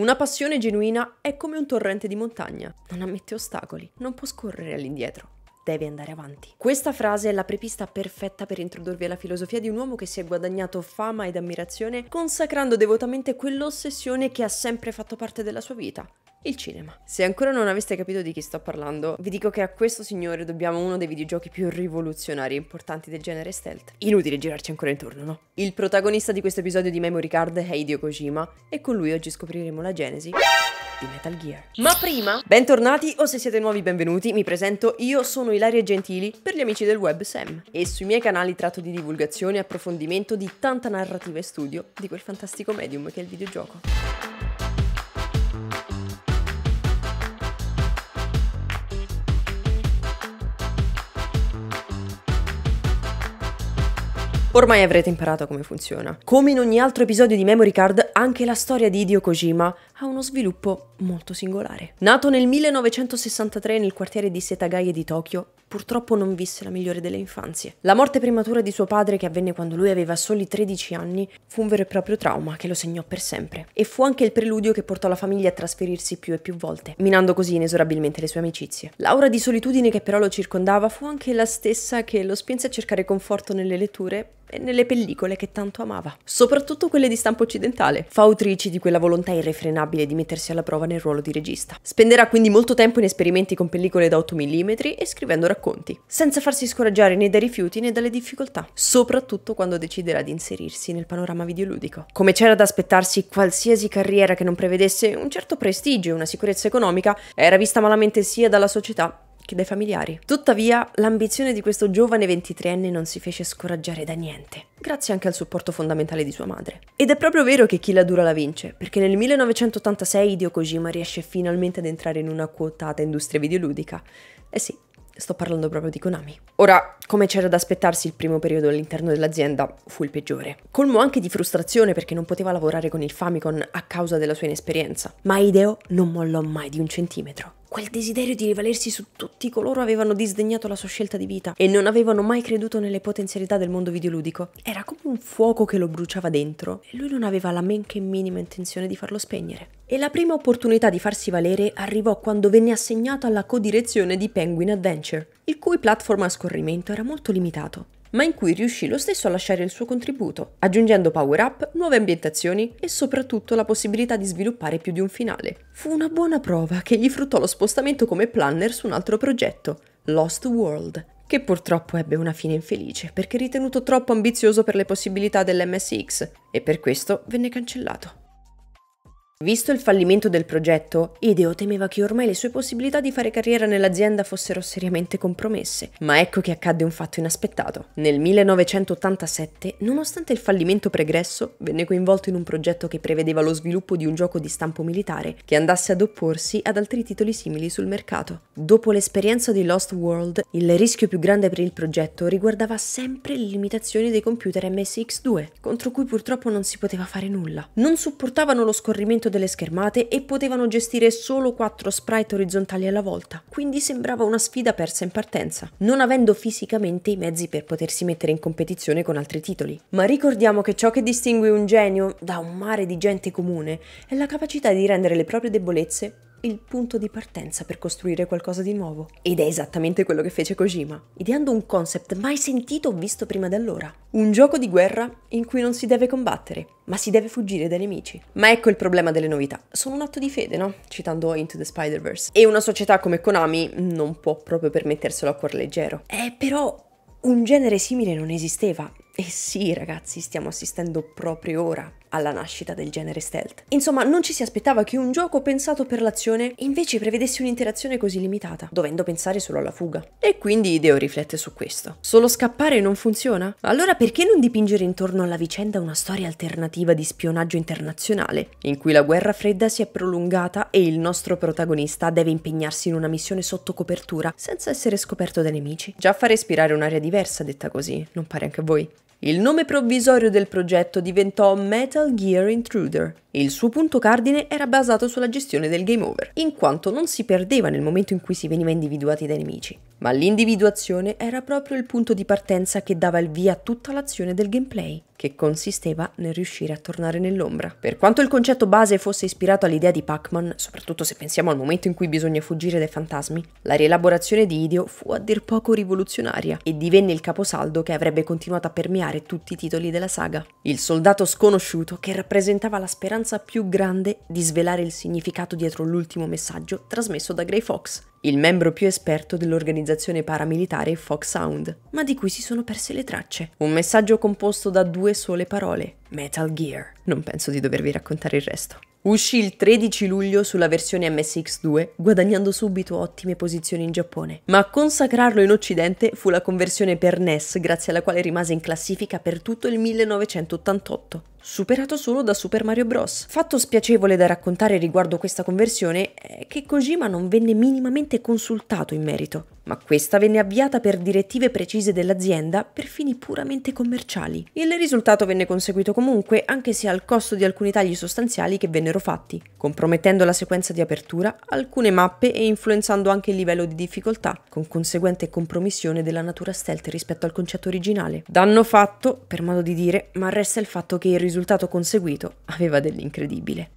Una passione genuina è come un torrente di montagna, non ammette ostacoli, non può scorrere all'indietro. Deve andare avanti. Questa frase è la prepista perfetta per introdurvi alla filosofia di un uomo che si è guadagnato fama ed ammirazione consacrando devotamente quell'ossessione che ha sempre fatto parte della sua vita, il cinema. Se ancora non aveste capito di chi sto parlando, vi dico che a questo signore dobbiamo uno dei videogiochi più rivoluzionari e importanti del genere stealth. Inutile girarci ancora intorno, no? Il protagonista di questo episodio di Memory Card è Hideo Kojima e con lui oggi scopriremo la genesi di Metal Gear. Ma prima, bentornati o se siete nuovi benvenuti, mi presento, io sono Ilaria Gentili per gli amici del web Sam e sui miei canali tratto di divulgazione e approfondimento di tanta narrativa e studio di quel fantastico medium che è il videogioco. Ormai avrete imparato come funziona. Come in ogni altro episodio di Memory Card, anche la storia di Hideo Kojima ha uno sviluppo molto singolare. Nato nel 1963 nel quartiere di Setagaya di Tokyo, purtroppo non visse la migliore delle infanzie. La morte prematura di suo padre, che avvenne quando lui aveva soli 13 anni, fu un vero e proprio trauma che lo segnò per sempre. E fu anche il preludio che portò la famiglia a trasferirsi più e più volte, minando così inesorabilmente le sue amicizie. L'aura di solitudine che però lo circondava fu anche la stessa che lo spinse a cercare conforto nelle letture e nelle pellicole che tanto amava, soprattutto quelle di stampo occidentale, fa autrici di quella volontà irrefrenabile di mettersi alla prova nel ruolo di regista. Spenderà quindi molto tempo in esperimenti con pellicole da 8 mm e scrivendo racconti, senza farsi scoraggiare né dai rifiuti né dalle difficoltà, soprattutto quando deciderà di inserirsi nel panorama videoludico. Come c'era da aspettarsi, qualsiasi carriera che non prevedesse un certo prestigio e una sicurezza economica era vista malamente sia dalla società che dai familiari. Tuttavia, l'ambizione di questo giovane 23enne non si fece scoraggiare da niente, grazie anche al supporto fondamentale di sua madre. Ed è proprio vero che chi la dura la vince, perché nel 1986 Hideo Kojima riesce finalmente ad entrare in una quotata industria videoludica. Eh sì, sto parlando proprio di Konami. Ora, come c'era da aspettarsi, il primo periodo all'interno dell'azienda fu il peggiore. Colmo anche di frustrazione perché non poteva lavorare con il Famicom a causa della sua inesperienza, ma Hideo non mollò mai di un centimetro quel desiderio di rivalersi su tutti coloro avevano disdegnato la sua scelta di vita e non avevano mai creduto nelle potenzialità del mondo videoludico. Era come un fuoco che lo bruciava dentro e lui non aveva la men che minima intenzione di farlo spegnere. E la prima opportunità di farsi valere arrivò quando venne assegnato alla codirezione di Penguin Adventure, il cui platform a scorrimento era molto limitato ma in cui riuscì lo stesso a lasciare il suo contributo, aggiungendo power-up, nuove ambientazioni e soprattutto la possibilità di sviluppare più di un finale. Fu una buona prova che gli fruttò lo spostamento come planner su un altro progetto, Lost World, che purtroppo ebbe una fine infelice perché ritenuto troppo ambizioso per le possibilità dell'MSX e per questo venne cancellato. Visto il fallimento del progetto, Ideo temeva che ormai le sue possibilità di fare carriera nell'azienda fossero seriamente compromesse, ma ecco che accadde un fatto inaspettato. Nel 1987, nonostante il fallimento pregresso, venne coinvolto in un progetto che prevedeva lo sviluppo di un gioco di stampo militare che andasse ad opporsi ad altri titoli simili sul mercato. Dopo l'esperienza di Lost World, il rischio più grande per il progetto riguardava sempre le limitazioni dei computer MSX2, contro cui purtroppo non si poteva fare nulla. Non supportavano lo scorrimento delle schermate e potevano gestire solo 4 sprite orizzontali alla volta, quindi sembrava una sfida persa in partenza, non avendo fisicamente i mezzi per potersi mettere in competizione con altri titoli. Ma ricordiamo che ciò che distingue un genio da un mare di gente comune è la capacità di rendere le proprie debolezze il punto di partenza per costruire qualcosa di nuovo. Ed è esattamente quello che fece Kojima, ideando un concept mai sentito o visto prima di allora. Un gioco di guerra in cui non si deve combattere, ma si deve fuggire dai nemici. Ma ecco il problema delle novità. Sono un atto di fede, no? Citando Into the Spider-Verse. E una società come Konami non può proprio permetterselo a cuor leggero. Eh, però un genere simile non esisteva e eh sì, ragazzi, stiamo assistendo proprio ora alla nascita del genere stealth. Insomma, non ci si aspettava che un gioco pensato per l'azione invece prevedesse un'interazione così limitata, dovendo pensare solo alla fuga. E quindi Ideo riflette su questo. Solo scappare non funziona? Allora perché non dipingere intorno alla vicenda una storia alternativa di spionaggio internazionale, in cui la guerra fredda si è prolungata e il nostro protagonista deve impegnarsi in una missione sotto copertura senza essere scoperto dai nemici? Già fa respirare un'aria diversa detta così, non pare anche a voi? Il nome provvisorio del progetto diventò Metal Gear Intruder. Il suo punto cardine era basato sulla gestione del game over, in quanto non si perdeva nel momento in cui si veniva individuati dai nemici, ma l'individuazione era proprio il punto di partenza che dava il via a tutta l'azione del gameplay, che consisteva nel riuscire a tornare nell'ombra. Per quanto il concetto base fosse ispirato all'idea di Pac-Man, soprattutto se pensiamo al momento in cui bisogna fuggire dai fantasmi, la rielaborazione di Ideo fu a dir poco rivoluzionaria e divenne il caposaldo che avrebbe continuato a permeare tutti i titoli della saga. Il soldato sconosciuto che rappresentava la speranza speranza più grande di svelare il significato dietro l'ultimo messaggio trasmesso da Grey Fox, il membro più esperto dell'organizzazione paramilitare Fox Sound, ma di cui si sono perse le tracce. Un messaggio composto da due sole parole, Metal Gear. Non penso di dovervi raccontare il resto. Uscì il 13 luglio sulla versione MSX2, guadagnando subito ottime posizioni in Giappone, ma a consacrarlo in Occidente fu la conversione per NES, grazie alla quale rimase in classifica per tutto il 1988 superato solo da Super Mario Bros. Fatto spiacevole da raccontare riguardo questa conversione è che Kojima non venne minimamente consultato in merito, ma questa venne avviata per direttive precise dell'azienda per fini puramente commerciali. Il risultato venne conseguito comunque anche se al costo di alcuni tagli sostanziali che vennero fatti, compromettendo la sequenza di apertura, alcune mappe e influenzando anche il livello di difficoltà, con conseguente compromissione della natura stealth rispetto al concetto originale. Danno fatto, per modo di dire, ma resta il fatto che il risultato risultato conseguito aveva dell'incredibile.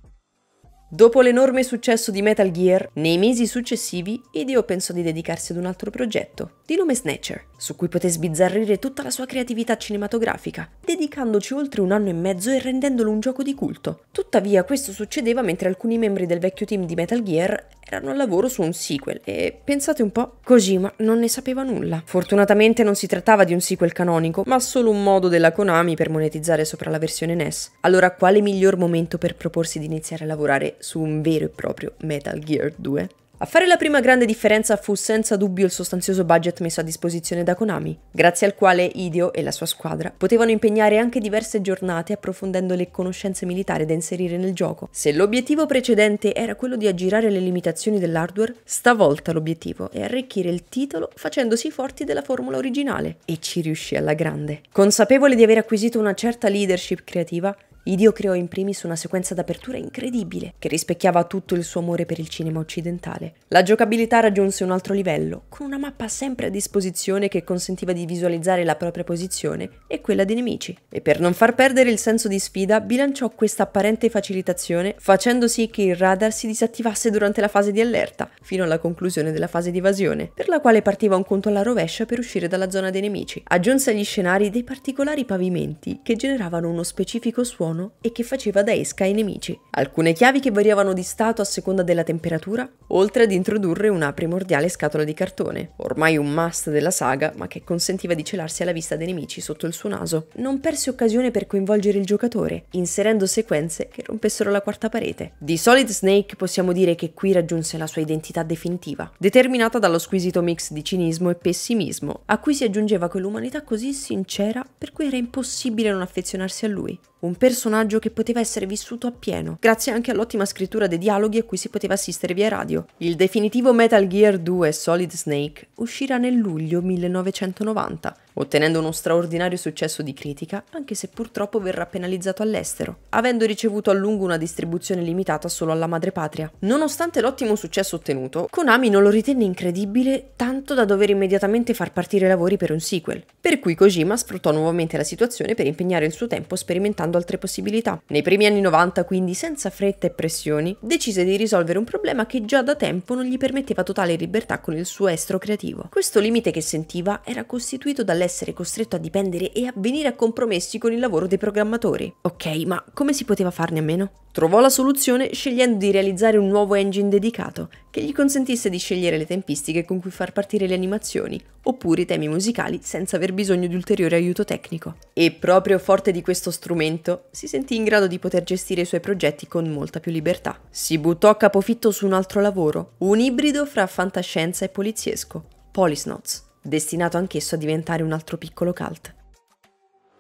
Dopo l'enorme successo di Metal Gear, nei mesi successivi Hideo pensò di dedicarsi ad un altro progetto, di nome Snatcher, su cui poté sbizzarrire tutta la sua creatività cinematografica, dedicandoci oltre un anno e mezzo e rendendolo un gioco di culto. Tuttavia questo succedeva mentre alcuni membri del vecchio team di Metal Gear erano al lavoro su un sequel e pensate un po', Kojima non ne sapeva nulla. Fortunatamente non si trattava di un sequel canonico, ma solo un modo della Konami per monetizzare sopra la versione NES. Allora quale miglior momento per proporsi di iniziare a lavorare su un vero e proprio Metal Gear 2. A fare la prima grande differenza fu senza dubbio il sostanzioso budget messo a disposizione da Konami, grazie al quale Hideo e la sua squadra potevano impegnare anche diverse giornate approfondendo le conoscenze militari da inserire nel gioco. Se l'obiettivo precedente era quello di aggirare le limitazioni dell'hardware, stavolta l'obiettivo è arricchire il titolo facendosi forti della formula originale, e ci riuscì alla grande. Consapevole di aver acquisito una certa leadership creativa, Idio creò in primis una sequenza d'apertura incredibile, che rispecchiava tutto il suo amore per il cinema occidentale. La giocabilità raggiunse un altro livello, con una mappa sempre a disposizione che consentiva di visualizzare la propria posizione e quella dei nemici. E per non far perdere il senso di sfida, bilanciò questa apparente facilitazione facendo sì che il radar si disattivasse durante la fase di allerta, fino alla conclusione della fase di evasione, per la quale partiva un conto alla rovescia per uscire dalla zona dei nemici. Aggiunse agli scenari dei particolari pavimenti che generavano uno specifico suono tono e che faceva da esca ai nemici. Alcune chiavi che variavano di stato a seconda della temperatura, oltre ad introdurre una primordiale scatola di cartone, ormai un must della saga, ma che consentiva di celarsi alla vista dei nemici sotto il suo naso. Non perse occasione per coinvolgere il giocatore, inserendo sequenze che rompessero la quarta parete. Di Solid Snake possiamo dire che qui raggiunse la sua identità definitiva, determinata dallo squisito mix di cinismo e pessimismo, a cui si aggiungeva quell'umanità così sincera per cui era impossibile non affezionarsi a lui un personaggio che poteva essere vissuto appieno, grazie anche all'ottima scrittura dei dialoghi a cui si poteva assistere via radio. Il definitivo Metal Gear 2 Solid Snake uscirà nel luglio 1990 ottenendo uno straordinario successo di critica, anche se purtroppo verrà penalizzato all'estero, avendo ricevuto a lungo una distribuzione limitata solo alla madrepatria. Nonostante l'ottimo successo ottenuto, Konami non lo ritenne incredibile tanto da dover immediatamente far partire i lavori per un sequel, per cui Kojima sfruttò nuovamente la situazione per impegnare il suo tempo sperimentando altre possibilità. Nei primi anni 90, quindi senza fretta e pressioni, decise di risolvere un problema che già da tempo non gli permetteva totale libertà con il suo estro creativo. Questo limite che sentiva era costituito dalle dall'essere costretto a dipendere e a venire a compromessi con il lavoro dei programmatori. Ok, ma come si poteva farne a meno? Trovò la soluzione scegliendo di realizzare un nuovo engine dedicato, che gli consentisse di scegliere le tempistiche con cui far partire le animazioni, oppure i temi musicali senza aver bisogno di ulteriore aiuto tecnico. E proprio forte di questo strumento, si sentì in grado di poter gestire i suoi progetti con molta più libertà. Si buttò a capofitto su un altro lavoro, un ibrido fra fantascienza e poliziesco, Polisnots destinato anch'esso a diventare un altro piccolo cult.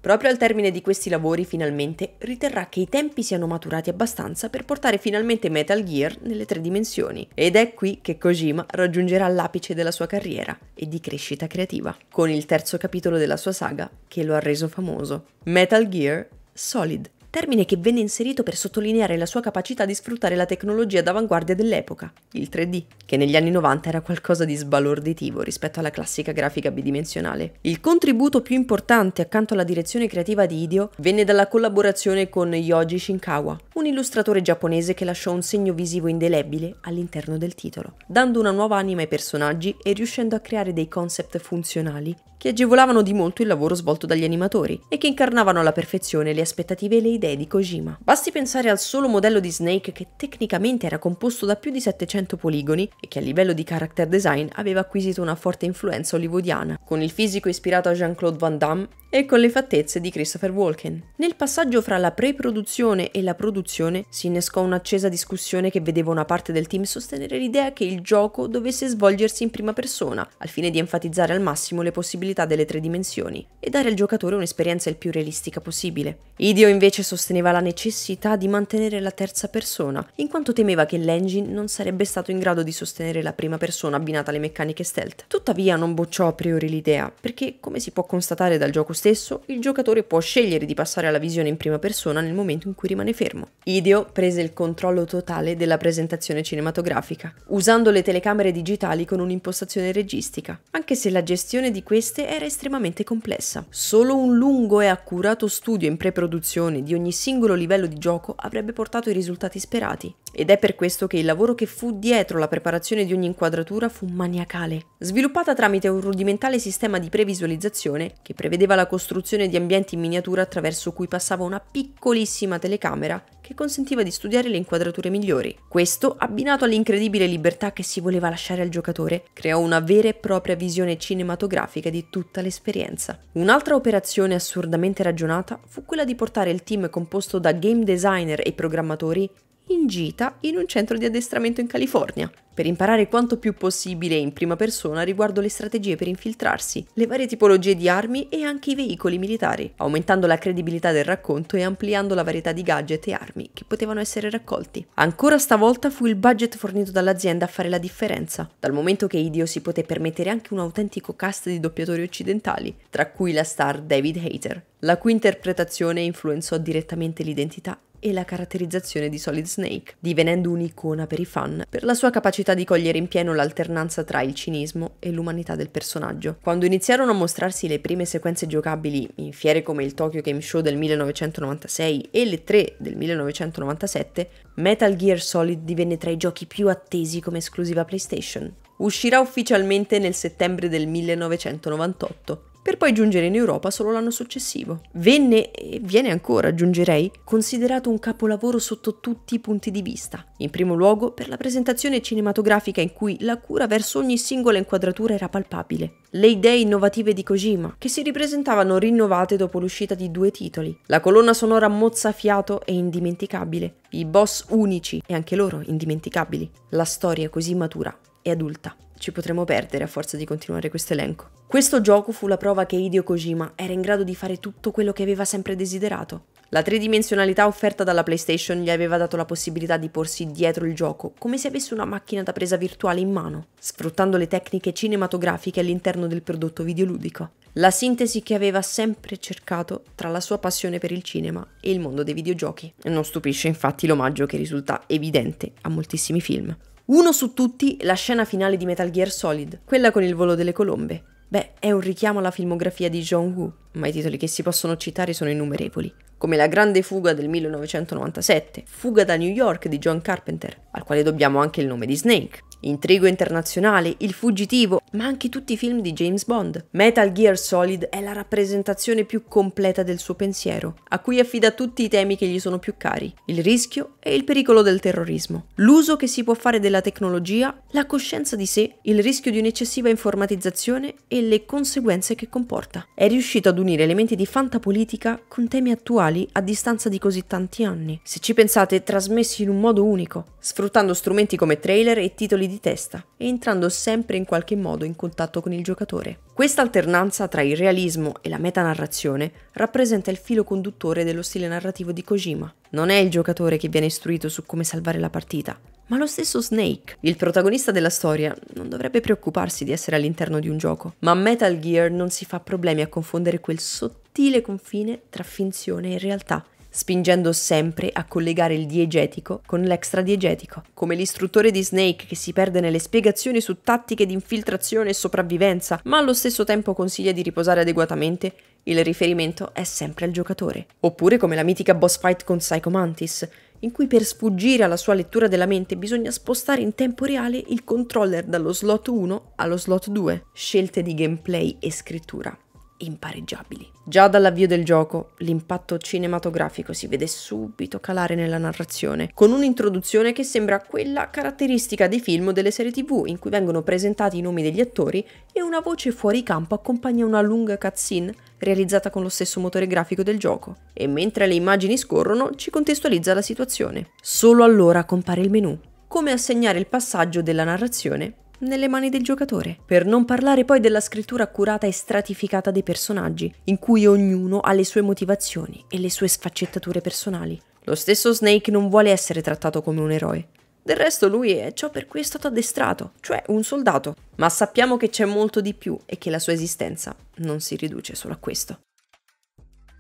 Proprio al termine di questi lavori, finalmente, riterrà che i tempi siano maturati abbastanza per portare finalmente Metal Gear nelle tre dimensioni. Ed è qui che Kojima raggiungerà l'apice della sua carriera e di crescita creativa, con il terzo capitolo della sua saga che lo ha reso famoso, Metal Gear Solid termine che venne inserito per sottolineare la sua capacità di sfruttare la tecnologia d'avanguardia dell'epoca, il 3D, che negli anni 90 era qualcosa di sbalorditivo rispetto alla classica grafica bidimensionale. Il contributo più importante accanto alla direzione creativa di Hideo venne dalla collaborazione con Yoji Shinkawa, un illustratore giapponese che lasciò un segno visivo indelebile all'interno del titolo, dando una nuova anima ai personaggi e riuscendo a creare dei concept funzionali che agevolavano di molto il lavoro svolto dagli animatori e che incarnavano alla perfezione le aspettative e le idee idee di Kojima. Basti pensare al solo modello di Snake che tecnicamente era composto da più di 700 poligoni e che a livello di character design aveva acquisito una forte influenza hollywoodiana, con il fisico ispirato a Jean-Claude Van Damme e con le fattezze di Christopher Walken. Nel passaggio fra la pre-produzione e la produzione si innescò un'accesa discussione che vedeva una parte del team sostenere l'idea che il gioco dovesse svolgersi in prima persona, al fine di enfatizzare al massimo le possibilità delle tre dimensioni e dare al giocatore un'esperienza il più realistica possibile. Ideo invece sosteneva sosteneva la necessità di mantenere la terza persona, in quanto temeva che l'engine non sarebbe stato in grado di sostenere la prima persona abbinata alle meccaniche stealth. Tuttavia non bocciò a priori l'idea, perché come si può constatare dal gioco stesso, il giocatore può scegliere di passare alla visione in prima persona nel momento in cui rimane fermo. Ideo prese il controllo totale della presentazione cinematografica, usando le telecamere digitali con un'impostazione registica, anche se la gestione di queste era estremamente complessa. Solo un lungo e accurato studio in pre-produzione di ogni ogni singolo livello di gioco avrebbe portato i risultati sperati. Ed è per questo che il lavoro che fu dietro la preparazione di ogni inquadratura fu maniacale. Sviluppata tramite un rudimentale sistema di previsualizzazione che prevedeva la costruzione di ambienti in miniatura attraverso cui passava una piccolissima telecamera che consentiva di studiare le inquadrature migliori. Questo, abbinato all'incredibile libertà che si voleva lasciare al giocatore, creò una vera e propria visione cinematografica di tutta l'esperienza. Un'altra operazione assurdamente ragionata fu quella di portare il team composto da game designer e programmatori in gita in un centro di addestramento in California per imparare quanto più possibile in prima persona riguardo le strategie per infiltrarsi, le varie tipologie di armi e anche i veicoli militari, aumentando la credibilità del racconto e ampliando la varietà di gadget e armi che potevano essere raccolti. Ancora stavolta fu il budget fornito dall'azienda a fare la differenza, dal momento che Idio si poté permettere anche un autentico cast di doppiatori occidentali, tra cui la star David Hater, la cui interpretazione influenzò direttamente l'identità e la caratterizzazione di Solid Snake, divenendo un'icona per i fan per la sua capacità capacità di cogliere in pieno l'alternanza tra il cinismo e l'umanità del personaggio. Quando iniziarono a mostrarsi le prime sequenze giocabili in fiere come il Tokyo Game Show del 1996 e le 3 del 1997, Metal Gear Solid divenne tra i giochi più attesi come esclusiva PlayStation. Uscirà ufficialmente nel settembre del 1998 per poi giungere in Europa solo l'anno successivo. Venne, e viene ancora aggiungerei, considerato un capolavoro sotto tutti i punti di vista, in primo luogo per la presentazione cinematografica in cui la cura verso ogni singola inquadratura era palpabile. Le idee innovative di Kojima, che si ripresentavano rinnovate dopo l'uscita di due titoli, la colonna sonora mozzafiato e indimenticabile, i boss unici e anche loro indimenticabili, la storia così matura e adulta ci potremo perdere a forza di continuare questo elenco. Questo gioco fu la prova che Hideo Kojima era in grado di fare tutto quello che aveva sempre desiderato. La tridimensionalità offerta dalla PlayStation gli aveva dato la possibilità di porsi dietro il gioco, come se avesse una macchina da presa virtuale in mano, sfruttando le tecniche cinematografiche all'interno del prodotto videoludico. La sintesi che aveva sempre cercato tra la sua passione per il cinema e il mondo dei videogiochi. Non stupisce infatti l'omaggio che risulta evidente a moltissimi film. Uno su tutti la scena finale di Metal Gear Solid, quella con il volo delle colombe. Beh, è un richiamo alla filmografia di jong Woo, ma i titoli che si possono citare sono innumerevoli come La grande fuga del 1997, Fuga da New York di John Carpenter, al quale dobbiamo anche il nome di Snake, Intrigo internazionale, Il fuggitivo, ma anche tutti i film di James Bond. Metal Gear Solid è la rappresentazione più completa del suo pensiero, a cui affida tutti i temi che gli sono più cari, il rischio e il pericolo del terrorismo, l'uso che si può fare della tecnologia, la coscienza di sé, il rischio di un'eccessiva informatizzazione e le conseguenze che comporta. È riuscito ad unire elementi di fantapolitica con temi attuali attuali a distanza di così tanti anni, se ci pensate trasmessi in un modo unico, sfruttando strumenti come trailer e titoli di testa e entrando sempre in qualche modo in contatto con il giocatore. Questa alternanza tra il realismo e la metanarrazione rappresenta il filo conduttore dello stile narrativo di Kojima. Non è il giocatore che viene istruito su come salvare la partita, ma lo stesso Snake, il protagonista della storia, non dovrebbe preoccuparsi di essere all'interno di un gioco, ma Metal Gear non si fa problemi a confondere quel sottotitolo sottile confine tra finzione e realtà spingendo sempre a collegare il diegetico con l'extradiegetico, come l'istruttore di Snake che si perde nelle spiegazioni su tattiche di infiltrazione e sopravvivenza, ma allo stesso tempo consiglia di riposare adeguatamente, il riferimento è sempre al giocatore. Oppure come la mitica boss fight con Psycho Mantis, in cui per sfuggire alla sua lettura della mente bisogna spostare in tempo reale il controller dallo slot 1 allo slot 2, scelte di gameplay e scrittura impareggiabili. Già dall'avvio del gioco l'impatto cinematografico si vede subito calare nella narrazione, con un'introduzione che sembra quella caratteristica dei film o delle serie tv in cui vengono presentati i nomi degli attori e una voce fuori campo accompagna una lunga cutscene realizzata con lo stesso motore grafico del gioco, e mentre le immagini scorrono ci contestualizza la situazione. Solo allora compare il menu, come assegnare il passaggio della narrazione nelle mani del giocatore. Per non parlare poi della scrittura accurata e stratificata dei personaggi, in cui ognuno ha le sue motivazioni e le sue sfaccettature personali. Lo stesso Snake non vuole essere trattato come un eroe. Del resto lui è ciò per cui è stato addestrato, cioè un soldato. Ma sappiamo che c'è molto di più e che la sua esistenza non si riduce solo a questo.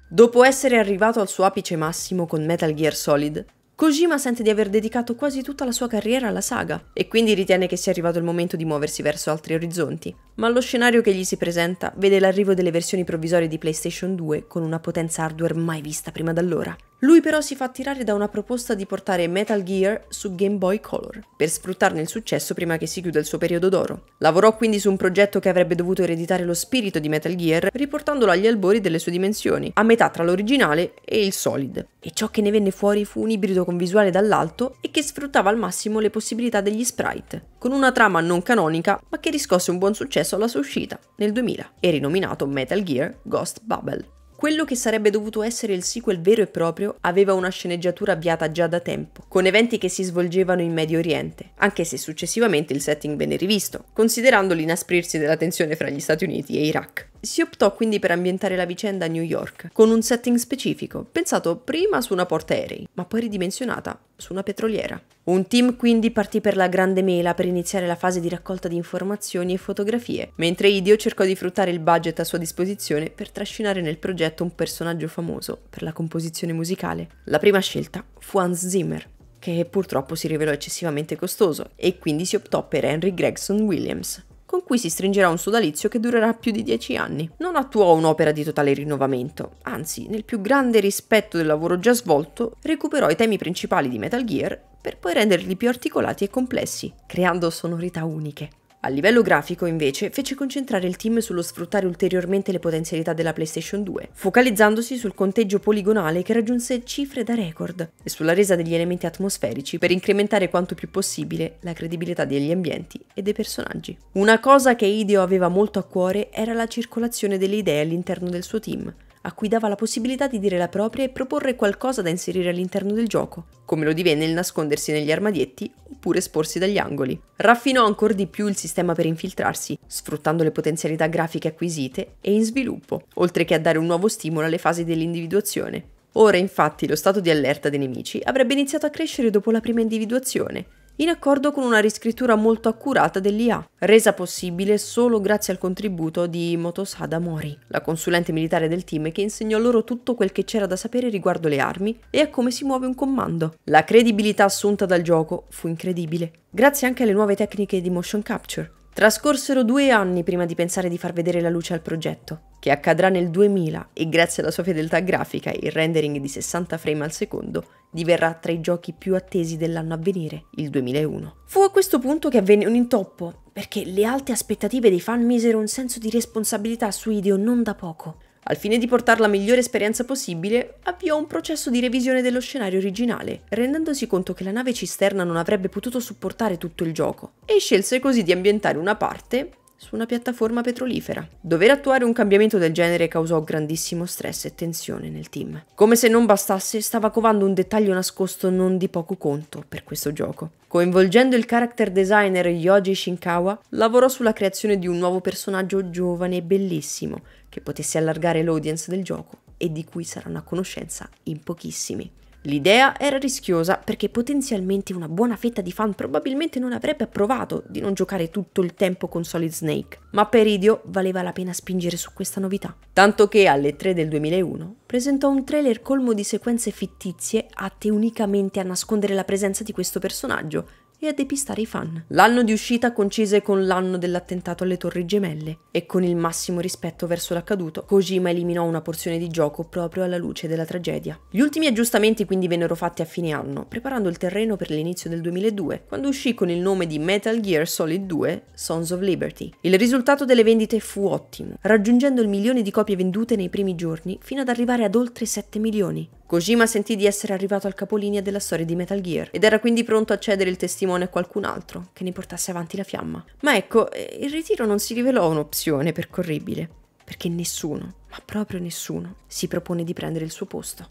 Dopo essere arrivato al suo apice massimo con Metal Gear Solid, Kojima sente di aver dedicato quasi tutta la sua carriera alla saga e quindi ritiene che sia arrivato il momento di muoversi verso altri orizzonti, ma lo scenario che gli si presenta vede l'arrivo delle versioni provvisorie di PlayStation 2 con una potenza hardware mai vista prima d'allora. Lui però si fa attirare da una proposta di portare Metal Gear su Game Boy Color, per sfruttarne il successo prima che si chiuda il suo periodo d'oro. Lavorò quindi su un progetto che avrebbe dovuto ereditare lo spirito di Metal Gear, riportandolo agli albori delle sue dimensioni, a metà tra l'originale e il Solid. E ciò che ne venne fuori fu un ibrido video con visuale dall'alto e che sfruttava al massimo le possibilità degli sprite, con una trama non canonica ma che riscosse un buon successo alla sua uscita nel 2000 e rinominato Metal Gear Ghost Bubble. Quello che sarebbe dovuto essere il sequel vero e proprio aveva una sceneggiatura avviata già da tempo, con eventi che si svolgevano in Medio Oriente, anche se successivamente il setting venne rivisto, considerando l'inasprirsi della tensione fra gli Stati Uniti e Iraq. Si optò quindi per ambientare la vicenda a New York, con un setting specifico, pensato prima su una portaerei, ma poi ridimensionata su una petroliera. Un team quindi partì per la Grande Mela per iniziare la fase di raccolta di informazioni e fotografie, mentre Idio cercò di fruttare il budget a sua disposizione per trascinare nel progetto un personaggio famoso per la composizione musicale. La prima scelta fu Hans Zimmer, che purtroppo si rivelò eccessivamente costoso, e quindi si optò per Henry Gregson Williams, con cui si stringerà un sodalizio che durerà più di dieci anni. Non attuò un'opera di totale rinnovamento, anzi, nel più grande rispetto del lavoro già svolto, recuperò i temi principali di Metal Gear per poi renderli più articolati e complessi, creando sonorità uniche. A livello grafico, invece, fece concentrare il team sullo sfruttare ulteriormente le potenzialità della PlayStation 2, focalizzandosi sul conteggio poligonale che raggiunse cifre da record e sulla resa degli elementi atmosferici per incrementare quanto più possibile la credibilità degli ambienti e dei personaggi. Una cosa che Ideo aveva molto a cuore era la circolazione delle idee all'interno del suo team, a cui dava la possibilità di dire la propria e proporre qualcosa da inserire all'interno del gioco, come lo divenne il nascondersi negli armadietti oppure esporsi dagli angoli. Raffinò ancora di più il sistema per infiltrarsi, sfruttando le potenzialità grafiche acquisite e in sviluppo, oltre che a dare un nuovo stimolo alle fasi dell'individuazione. Ora infatti lo stato di allerta dei nemici avrebbe iniziato a crescere dopo la prima individuazione, in accordo con una riscrittura molto accurata dell'IA, resa possibile solo grazie al contributo di Motosada Mori, la consulente militare del team che insegnò loro tutto quel che c'era da sapere riguardo le armi e a come si muove un comando. La credibilità assunta dal gioco fu incredibile, grazie anche alle nuove tecniche di motion capture, Trascorsero due anni prima di pensare di far vedere la luce al progetto, che accadrà nel 2000 e grazie alla sua fedeltà grafica e il rendering di 60 frame al secondo diverrà tra i giochi più attesi dell'anno a venire, il 2001. Fu a questo punto che avvenne un intoppo, perché le alte aspettative dei fan misero un senso di responsabilità su Ideo non da poco. Al fine di portare la migliore esperienza possibile, avviò un processo di revisione dello scenario originale, rendendosi conto che la nave cisterna non avrebbe potuto supportare tutto il gioco, e scelse così di ambientare una parte su una piattaforma petrolifera. Dover attuare un cambiamento del genere causò grandissimo stress e tensione nel team. Come se non bastasse, stava covando un dettaglio nascosto non di poco conto per questo gioco. Coinvolgendo il character designer Yoji Shinkawa, lavorò sulla creazione di un nuovo personaggio giovane e bellissimo, che potesse allargare l'audience del gioco e di cui saranno a conoscenza in pochissimi. L'idea era rischiosa perché potenzialmente una buona fetta di fan probabilmente non avrebbe approvato di non giocare tutto il tempo con Solid Snake, ma per Idio valeva la pena spingere su questa novità. Tanto che alle 3 del 2001 presentò un trailer colmo di sequenze fittizie atte unicamente a nascondere la presenza di questo personaggio, e a depistare i fan. L'anno di uscita coincise con l'anno dell'attentato alle Torri Gemelle e con il massimo rispetto verso l'accaduto, Kojima eliminò una porzione di gioco proprio alla luce della tragedia. Gli ultimi aggiustamenti quindi vennero fatti a fine anno, preparando il terreno per l'inizio del 2002, quando uscì con il nome di Metal Gear Solid 2 Sons of Liberty. Il risultato delle vendite fu ottimo, raggiungendo il milione di copie vendute nei primi giorni fino ad arrivare ad oltre 7 milioni, Kojima sentì di essere arrivato al capolinea della storia di Metal Gear ed era quindi pronto a cedere il testimone a qualcun altro che ne portasse avanti la fiamma. Ma ecco, eh, il ritiro non si rivelò un'opzione percorribile, perché nessuno, ma proprio nessuno, si propone di prendere il suo posto.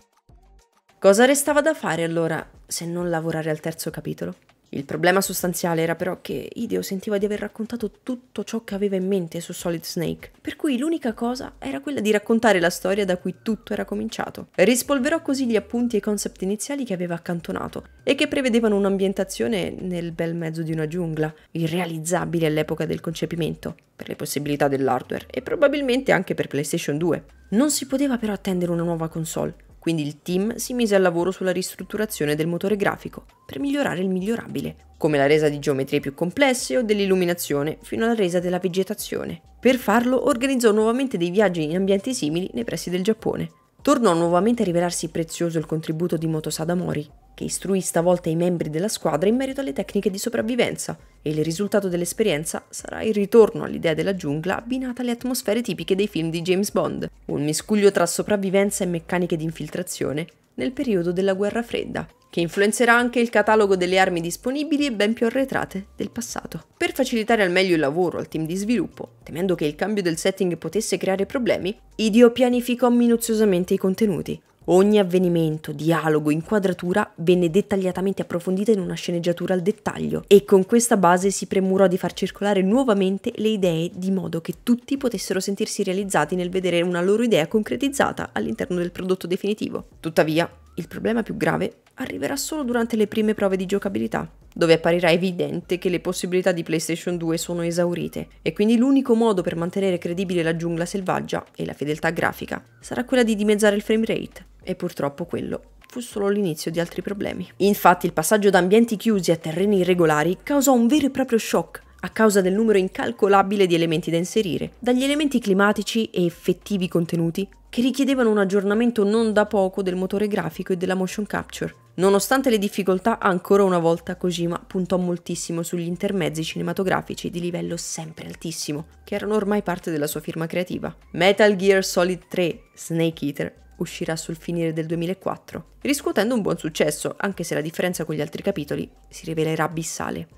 Cosa restava da fare allora se non lavorare al terzo capitolo? Il problema sostanziale era però che Hideo sentiva di aver raccontato tutto ciò che aveva in mente su Solid Snake, per cui l'unica cosa era quella di raccontare la storia da cui tutto era cominciato. Rispolverò così gli appunti e i concept iniziali che aveva accantonato e che prevedevano un'ambientazione nel bel mezzo di una giungla, irrealizzabile all'epoca del concepimento, per le possibilità dell'hardware e probabilmente anche per PlayStation 2. Non si poteva però attendere una nuova console, quindi il team si mise al lavoro sulla ristrutturazione del motore grafico per migliorare il migliorabile, come la resa di geometrie più complesse o dell'illuminazione fino alla resa della vegetazione. Per farlo organizzò nuovamente dei viaggi in ambienti simili nei pressi del Giappone. Tornò nuovamente a rivelarsi prezioso il contributo di Motosada Mori, che istruì stavolta i membri della squadra in merito alle tecniche di sopravvivenza e il risultato dell'esperienza sarà il ritorno all'idea della giungla abbinata alle atmosfere tipiche dei film di James Bond, un miscuglio tra sopravvivenza e meccaniche di infiltrazione nel periodo della guerra fredda, che influenzerà anche il catalogo delle armi disponibili e ben più arretrate del passato. Per facilitare al meglio il lavoro al team di sviluppo, temendo che il cambio del setting potesse creare problemi, Idio pianificò minuziosamente i contenuti, Ogni avvenimento, dialogo, inquadratura venne dettagliatamente approfondita in una sceneggiatura al dettaglio e con questa base si premurò di far circolare nuovamente le idee di modo che tutti potessero sentirsi realizzati nel vedere una loro idea concretizzata all'interno del prodotto definitivo. Tuttavia, il problema più grave arriverà solo durante le prime prove di giocabilità, dove apparirà evidente che le possibilità di PlayStation 2 sono esaurite e quindi l'unico modo per mantenere credibile la giungla selvaggia e la fedeltà grafica sarà quella di dimezzare il frame rate e purtroppo quello fu solo l'inizio di altri problemi. Infatti il passaggio da ambienti chiusi a terreni irregolari causò un vero e proprio shock a causa del numero incalcolabile di elementi da inserire, dagli elementi climatici e effettivi contenuti che richiedevano un aggiornamento non da poco del motore grafico e della motion capture. Nonostante le difficoltà, ancora una volta Kojima puntò moltissimo sugli intermezzi cinematografici di livello sempre altissimo, che erano ormai parte della sua firma creativa. Metal Gear Solid 3 Snake Eater uscirà sul finire del 2004, riscuotendo un buon successo, anche se la differenza con gli altri capitoli si rivelerà abissale.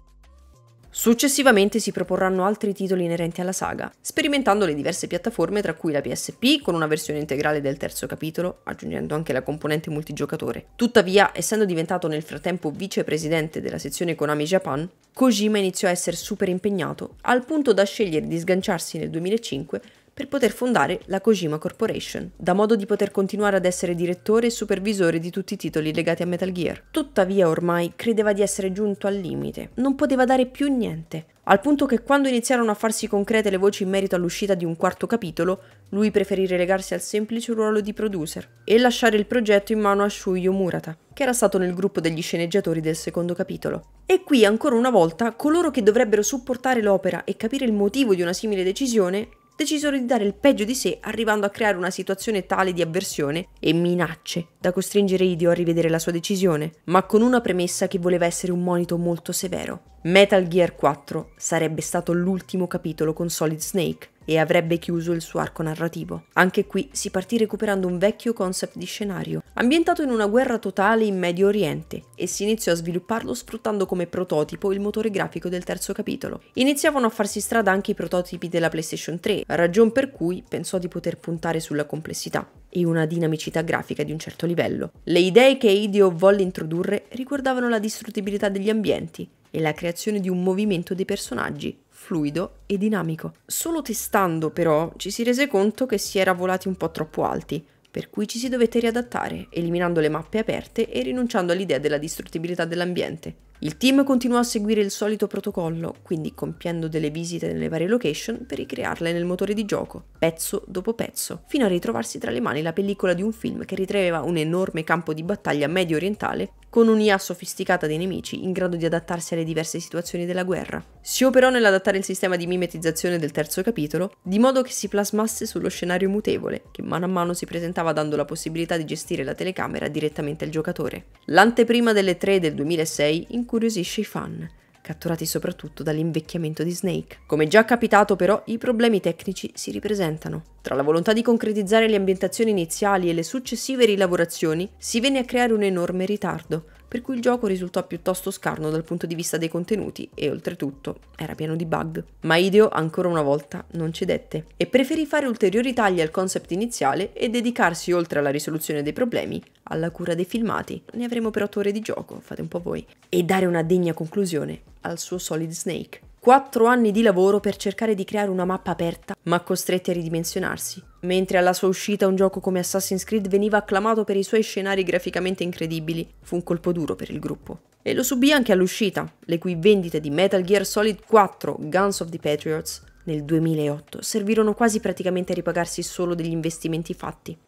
Successivamente si proporranno altri titoli inerenti alla saga, sperimentando le diverse piattaforme tra cui la PSP con una versione integrale del terzo capitolo, aggiungendo anche la componente multigiocatore. Tuttavia, essendo diventato nel frattempo vicepresidente della sezione Konami Japan, Kojima iniziò a essere super impegnato, al punto da scegliere di sganciarsi nel 2005 per poter fondare la Kojima Corporation, da modo di poter continuare ad essere direttore e supervisore di tutti i titoli legati a Metal Gear. Tuttavia ormai credeva di essere giunto al limite, non poteva dare più niente, al punto che quando iniziarono a farsi concrete le voci in merito all'uscita di un quarto capitolo, lui preferì relegarsi al semplice ruolo di producer e lasciare il progetto in mano a Shuyo Murata, che era stato nel gruppo degli sceneggiatori del secondo capitolo. E qui ancora una volta coloro che dovrebbero supportare l'opera e capire il motivo di una simile decisione decisero di dare il peggio di sé arrivando a creare una situazione tale di avversione e minacce da costringere Hideo a rivedere la sua decisione, ma con una premessa che voleva essere un monito molto severo. Metal Gear 4 sarebbe stato l'ultimo capitolo con Solid Snake, e avrebbe chiuso il suo arco narrativo. Anche qui si partì recuperando un vecchio concept di scenario, ambientato in una guerra totale in Medio Oriente, e si iniziò a svilupparlo sfruttando come prototipo il motore grafico del terzo capitolo. Iniziavano a farsi strada anche i prototipi della PlayStation 3, ragion per cui pensò di poter puntare sulla complessità e una dinamicità grafica di un certo livello. Le idee che Hideo volle introdurre riguardavano la distruttibilità degli ambienti e la creazione di un movimento dei personaggi, fluido e dinamico. Solo testando però ci si rese conto che si era volati un po' troppo alti, per cui ci si dovette riadattare, eliminando le mappe aperte e rinunciando all'idea della distruttibilità dell'ambiente, il team continuò a seguire il solito protocollo, quindi compiendo delle visite nelle varie location per ricrearle nel motore di gioco, pezzo dopo pezzo, fino a ritrovarsi tra le mani la pellicola di un film che ritraeva un enorme campo di battaglia medio orientale con un'IA sofisticata dei nemici in grado di adattarsi alle diverse situazioni della guerra. Si operò nell'adattare il sistema di mimetizzazione del terzo capitolo, di modo che si plasmasse sullo scenario mutevole, che mano a mano si presentava dando la possibilità di gestire la telecamera direttamente al giocatore. L'anteprima delle 3 del 2006 in incuriosisce i fan, catturati soprattutto dall'invecchiamento di Snake. Come già capitato però, i problemi tecnici si ripresentano. Tra la volontà di concretizzare le ambientazioni iniziali e le successive rilavorazioni, si venne a creare un enorme ritardo, per cui il gioco risultò piuttosto scarno dal punto di vista dei contenuti e oltretutto era pieno di bug. Ma Ideo ancora una volta non cedette e preferì fare ulteriori tagli al concept iniziale e dedicarsi oltre alla risoluzione dei problemi alla cura dei filmati. Ne avremo per otto ore di gioco, fate un po' voi, e dare una degna conclusione al suo Solid Snake. Quattro anni di lavoro per cercare di creare una mappa aperta, ma costretti a ridimensionarsi. Mentre alla sua uscita un gioco come Assassin's Creed veniva acclamato per i suoi scenari graficamente incredibili, fu un colpo duro per il gruppo. E lo subì anche all'uscita, le cui vendite di Metal Gear Solid 4 Guns of the Patriots nel 2008 servirono quasi praticamente a ripagarsi solo degli investimenti fatti.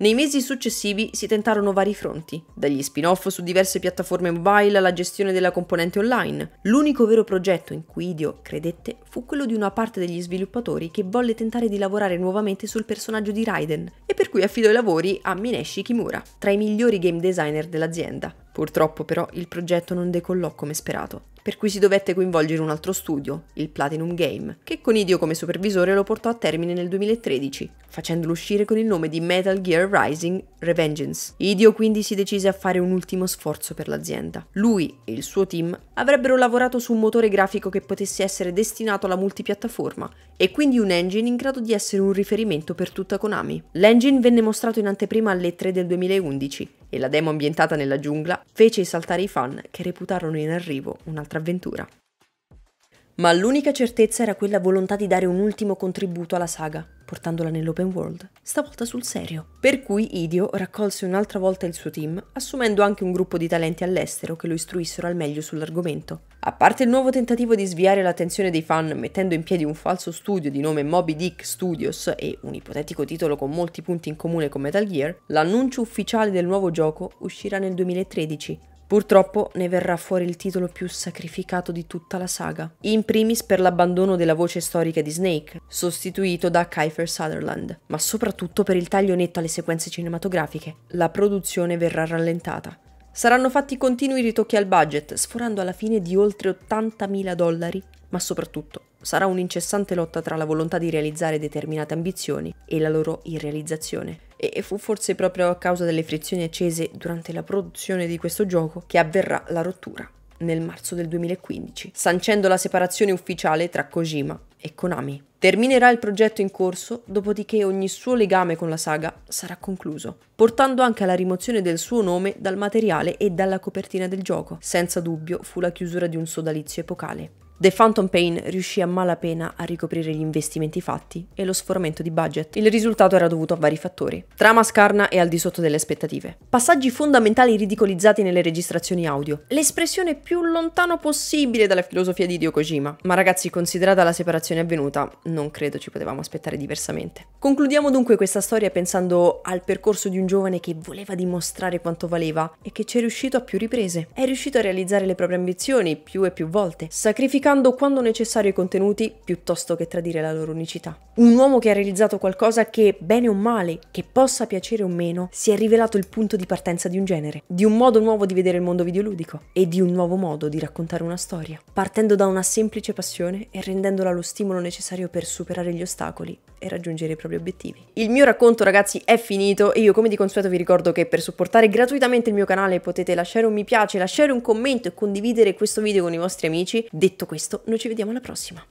Nei mesi successivi si tentarono vari fronti, dagli spin-off su diverse piattaforme mobile alla gestione della componente online. L'unico vero progetto in cui Idio credette fu quello di una parte degli sviluppatori che volle tentare di lavorare nuovamente sul personaggio di Raiden e per cui affidò i lavori a Mineshi Kimura, tra i migliori game designer dell'azienda. Purtroppo però il progetto non decollò come sperato, per cui si dovette coinvolgere un altro studio, il Platinum Game, che con Idio come supervisore lo portò a termine nel 2013, facendolo uscire con il nome di Metal Gear Rising Revengeance. Idio quindi si decise a fare un ultimo sforzo per l'azienda. Lui e il suo team avrebbero lavorato su un motore grafico che potesse essere destinato alla multipiattaforma e quindi un engine in grado di essere un riferimento per tutta Konami. L'engine venne mostrato in anteprima alle 3 del 2011 e la demo ambientata nella giungla fece saltare i fan che reputarono in arrivo un'altra avventura. Ma l'unica certezza era quella volontà di dare un ultimo contributo alla saga, portandola nell'open world, stavolta sul serio. Per cui Idio raccolse un'altra volta il suo team, assumendo anche un gruppo di talenti all'estero che lo istruissero al meglio sull'argomento, a parte il nuovo tentativo di sviare l'attenzione dei fan mettendo in piedi un falso studio di nome Moby Dick Studios e un ipotetico titolo con molti punti in comune con Metal Gear, l'annuncio ufficiale del nuovo gioco uscirà nel 2013. Purtroppo ne verrà fuori il titolo più sacrificato di tutta la saga, in primis per l'abbandono della voce storica di Snake, sostituito da Kiefer Sutherland, ma soprattutto per il taglio netto alle sequenze cinematografiche. La produzione verrà rallentata, Saranno fatti continui ritocchi al budget, sforando alla fine di oltre 80.000 dollari, ma soprattutto sarà un'incessante lotta tra la volontà di realizzare determinate ambizioni e la loro irrealizzazione. E fu forse proprio a causa delle frizioni accese durante la produzione di questo gioco che avverrà la rottura nel marzo del 2015, sancendo la separazione ufficiale tra Kojima e Konami. Terminerà il progetto in corso, dopodiché ogni suo legame con la saga sarà concluso, portando anche alla rimozione del suo nome dal materiale e dalla copertina del gioco. Senza dubbio fu la chiusura di un sodalizio epocale. The Phantom Pain riuscì a malapena a ricoprire gli investimenti fatti e lo sforamento di budget. Il risultato era dovuto a vari fattori. Trama scarna e al di sotto delle aspettative. Passaggi fondamentali ridicolizzati nelle registrazioni audio. L'espressione più lontano possibile dalla filosofia di Dio Kojima. Ma ragazzi, considerata la separazione avvenuta, non credo ci potevamo aspettare diversamente. Concludiamo dunque questa storia pensando al percorso di un giovane che voleva dimostrare quanto valeva e che ci è riuscito a più riprese. È riuscito a realizzare le proprie ambizioni più e più volte, sacrificando modificando quando necessario i contenuti piuttosto che tradire la loro unicità. Un uomo che ha realizzato qualcosa che, bene o male, che possa piacere o meno, si è rivelato il punto di partenza di un genere, di un modo nuovo di vedere il mondo videoludico e di un nuovo modo di raccontare una storia, partendo da una semplice passione e rendendola lo stimolo necessario per superare gli ostacoli e raggiungere i propri obiettivi. Il mio racconto ragazzi è finito e io come di consueto vi ricordo che per supportare gratuitamente il mio canale potete lasciare un mi piace, lasciare un commento e condividere questo video con i vostri amici. Detto questo, noi ci vediamo alla prossima.